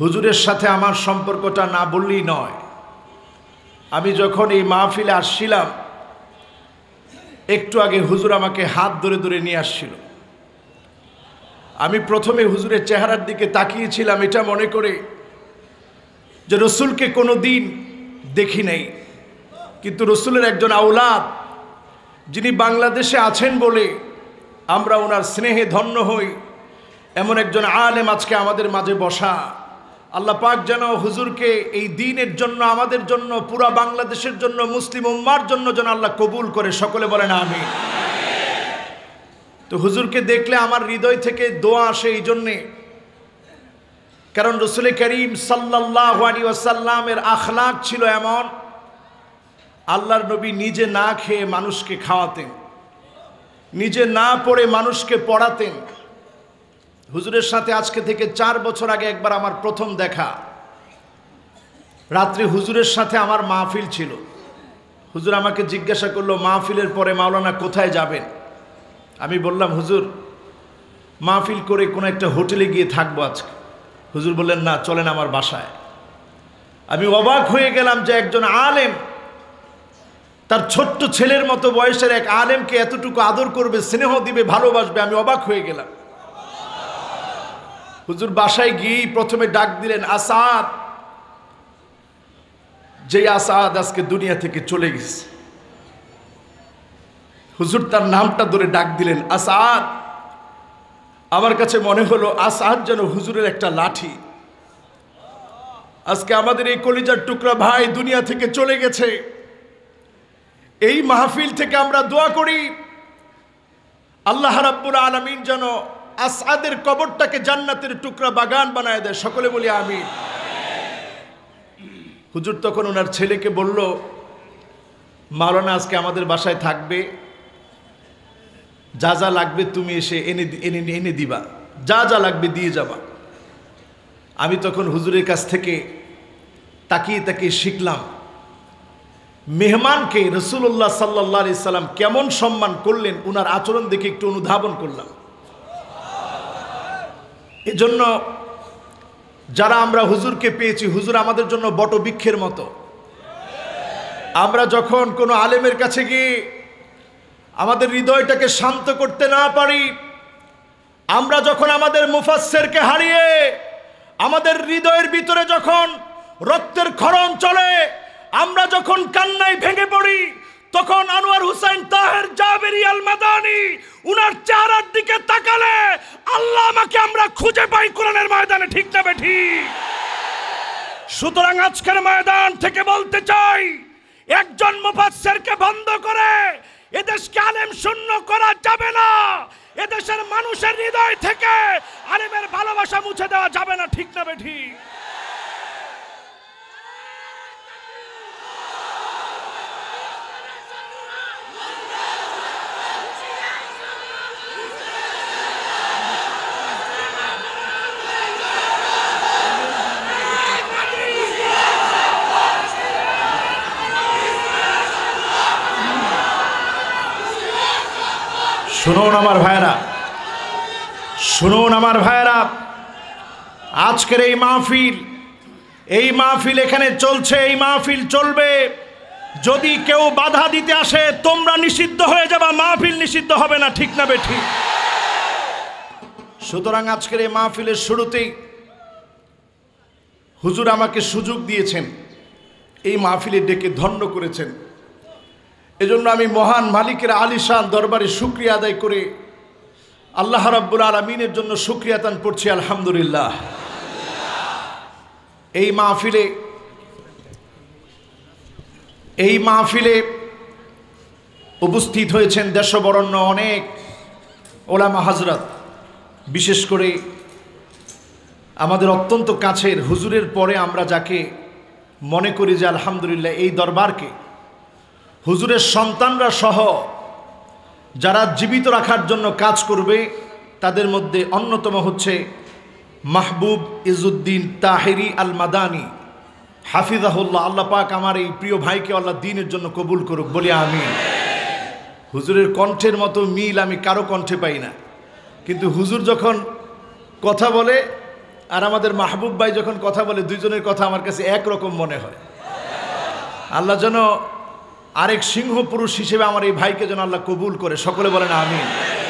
হুজুরের সাথে আমার সম্পর্কটা না বললেই নয় আমি যখন এই মাহফিলে আসছিলাম একটু আগে হুজুর আমাকে হাত ধরে ধরে নিয়ে আসছিল আমি প্রথমে হুজুরের চেহারার দিকে তাকিয়েছিলাম এটা মনে করে যে রসুলকে কোনো দিন দেখি নাই কিন্তু রসুলের একজন আওলাদ যিনি বাংলাদেশে আছেন বলে আমরা ওনার স্নেহে ধন্য হই এমন একজন আলেম আজকে আমাদের মাঝে বসা আল্লাহ পাক যেন হুজুরকে এই দিনের জন্য আমাদের জন্য পুরা বাংলাদেশের জন্য মুসলিম উম্মার জন্য যেন আল্লাহ কবুল করে সকলে বলেন আমি তো হুজুরকে দেখলে আমার হৃদয় থেকে দোয়া আসে এই জন্যে কারণ রসুল করিম সাল্লাহ আলী ওয়াসাল্লামের আখলাক ছিল এমন আল্লাহর নবী নিজে না খেয়ে মানুষকে খাওয়াতেন নিজে না পড়ে মানুষকে পড়াতেন হুজুরের সাথে আজকে থেকে চার বছর আগে একবার আমার প্রথম দেখা রাত্রি হুজুরের সাথে আমার মাহফিল ছিল হুজুর আমাকে জিজ্ঞাসা করলো মাহফিলের পরে মাওলানা কোথায় যাবেন আমি বললাম হুজুর মাহফিল করে কোনো একটা হোটেলে গিয়ে থাকবো আজকে হুজুর বললেন না চলেন আমার বাসায় আমি অবাক হয়ে গেলাম যে একজন আলেম তার ছোট্ট ছেলের মতো বয়সের এক আলেমকে এতটুকু আদর করবে স্নেহ দিবে ভালোবাসবে আমি অবাক হয়ে গেলাম হুজুর বাসায় গিয়ে প্রথমে ডাক দিলেন আসাদ যে আসাদ আজকে দুনিয়া থেকে চলে গেছে হুজুর তার নামটা ধরে ডাক দিলেন আসাদ আমার কাছে মনে হলো আসাদ যেন হুজুরের একটা লাঠি আজকে আমাদের এই কলিজার টুকরা ভাই দুনিয়া থেকে চলে গেছে এই মাহফিল থেকে আমরা দোয়া করি আল্লাহ রাব্বুল আলমিন যেন আসাদের কবরটাকে জান্নাতের টুকরা বাগান বানায় দেয় সকলে বলি আমি হুজুর তখন ওনার ছেলেকে বলল মাওলানা আজকে আমাদের বাসায় থাকবে যা যা লাগবে তুমি এসে এনে এনে এনে দিবা যা যা লাগবে দিয়ে যাবা আমি তখন হুজুরের কাছ থেকে তাকিয়ে তাকিয়ে শিখলাম মেহমানকে রসুল্লাহ সাল্লা সাল্লাম কেমন সম্মান করলেন ওনার আচরণ দেখে একটু অনুধাবন করলাম এজন্য যারা আমরা হুজুরকে পেয়েছি হুজুর আমাদের জন্য বটবৃক্ষের মতো আমরা যখন কোনো আলেমের কাছে গিয়ে আমাদের হৃদয়টাকে শান্ত করতে না পারি আমরা যখন আমাদের মুফাসেরকে হারিয়ে আমাদের হৃদয়ের ভিতরে যখন রক্তের খরণ চলে আমরা যখন কান্নায় ভেঙে পড়ি তখন আনোয়ার হুসাইন তাহের জাবেরি বেরিয়াল মাদানি উনার চা আল্লাহ আমাকে আমরা খুঁজে পাই কোরআনের ময়দানে ঠিক না বেঠি সুতরাং আজকের ময়দান থেকে বলতে চাই একজন মুফাসসিরকে বন্ধ করে এদেশকে আলেম শূন্য করা যাবে না এদেশের মানুষের হৃদয় থেকে আলেমের ভালোবাসা মুছে দেওয়া যাবে না ঠিক না বেঠি শুনুন আমার ভাইরা শুনুন আমার ভাইরা আজকের এই মাহফিল এই মাহফিল এখানে চলছে এই মাহফিল চলবে যদি কেউ বাধা দিতে আসে তোমরা নিষিদ্ধ হয়ে যাবা মাহফিল নিষিদ্ধ হবে না ঠিক না বেঠি সুতরাং আজকের এই মাহফিলের শুরুতেই হুজুর আমাকে সুযোগ দিয়েছেন এই মাহফিলে ডেকে ধন্য করেছেন এজন্য আমি মহান মালিকের আলিশান দরবারে শুক্রিয়া আদায় করে আল্লাহ রাব্বুল আলমিনের জন্য সুক্রিয়াতান পড়ছি আলহামদুলিল্লাহ এই মাহফিলে এই মাহফিলে উপস্থিত হয়েছেন দেশবরণ্য অনেক ওলামা হাজরত বিশেষ করে আমাদের অত্যন্ত কাছের হুজুরের পরে আমরা যাকে মনে করি যে আলহামদুলিল্লাহ এই দরবারকে হুজুরের সন্তানরা সহ যারা জীবিত রাখার জন্য কাজ করবে তাদের মধ্যে অন্যতম হচ্ছে মাহবুব ইজুদ্দিন তাহেরি আল মাদানি হাফিজাহুল্লাহ আল্লাহ পাক আমার এই প্রিয় ভাইকে আল্লাহ দিনের জন্য কবুল করুক বলি আমি হুজুরের কণ্ঠের মতো মিল আমি কারো কণ্ঠে পাই না কিন্তু হুজুর যখন কথা বলে আর আমাদের মাহবুব ভাই যখন কথা বলে দুজনের কথা আমার কাছে একরকম মনে হয় আল্লাহ যেন আরেক সিংহ পুরুষ হিসেবে আমার এই ভাইকে যেন আল্লাহ কবুল করে সকলে বলেন আমিন